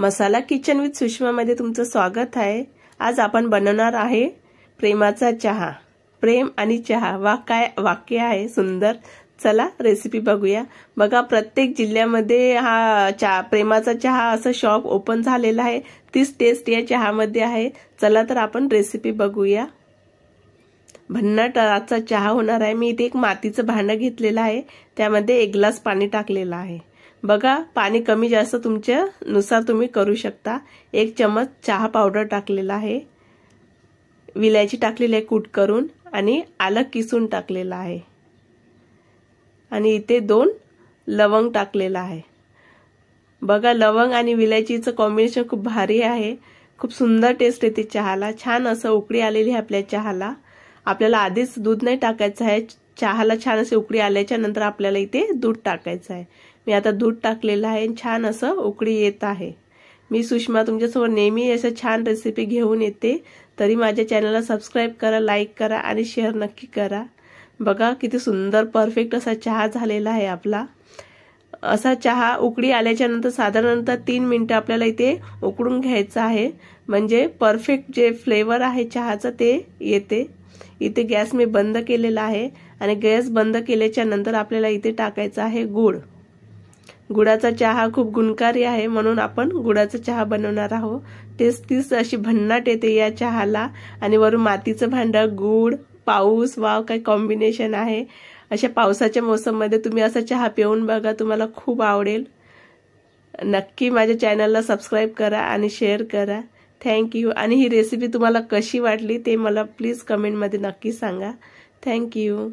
masala kitchen with सुषमामध्ये तुमचं स्वागत आहे आज आपण बनवणार आहे प्रेमाचा चहा प्रेम आणि चहा वा काय वाक्य आहे सुंदर चला रेसिपी बघूया बघा प्रत्येक जिल्ह्यामध्ये हा चहा प्रेमाचा चहा असं शॉप ओपन झालेला आहे तीच टेस्ट या चहामध्ये आहे चला तर आपण रेसिपी बघूया भन्नाटाचा चहा होणार आहे मी इथे एक मातीचं भांडं घेतलेलं आहे त्यामध्ये एक ग्लास पाणी टाकलेलं आहे बघा पाणी कमी जास्त तुमच्या नुसार तुम्ही करू शकता एक चमच चहा पावडर टाकलेला आहे विलायची टाकलेली आहे कूट करून आणि आलं किसून टाकलेलं आहे आणि इथे दोन लवंग टाकलेला आहे बघा लवंग आणि विलायचीचं कॉम्बिनेशन खूप भारी आहे खूप सुंदर टेस्ट येते चहाला छान असं उकळी आलेली आहे आपल्या चहाला आपल्याला आधीच दूध नाही टाकायचं आहे चहाला छान असे उकळी आल्याच्या नंतर आपल्याला इथे दूध टाकायचं आहे मी आता दूध टाकलेलं आहे छान असं उकळी येत आहे मी सुषमा तुमच्यासमोर नेहमी असं छान रेसिपी घेऊन येते तरी माझ्या चॅनलला सबस्क्राईब करा लाईक करा आणि शेअर नक्की करा बघा किती सुंदर परफेक्ट असा चहा झालेला आहे आपला असा चहा उकडी आल्याच्यानंतर साधारणतः तीन मिनटं आपल्याला इथे उकडून घ्यायचं आहे म्हणजे परफेक्ट जे फ्लेवर आहे चहाचं ते येते इथे गॅस मी बंद केलेला आहे आणि गॅस बंद केल्याच्या नंतर आपल्याला इथे टाकायचं आहे गूळ गुडाचा चहा खूप गुणकारी आहे म्हणून आपण गुडाचा चहा बनवणार आहोत तीस अशी भन्नाट येते या चहाला आणि वरून मातीचं भांडं गुड पाऊस वाव काय कॉम्बिनेशन आहे अशा पावसाच्या मोसममध्ये तुम्ही असा चहा पिऊन बघा तुम्हाला खूप आवडेल नक्की माझ्या चॅनलला सबस्क्राईब करा आणि शेअर करा थँक्यू आणि ही रेसिपी तुम्हाला कशी वाटली ते मला प्लीज कमेंटमध्ये नक्की सांगा थँक्यू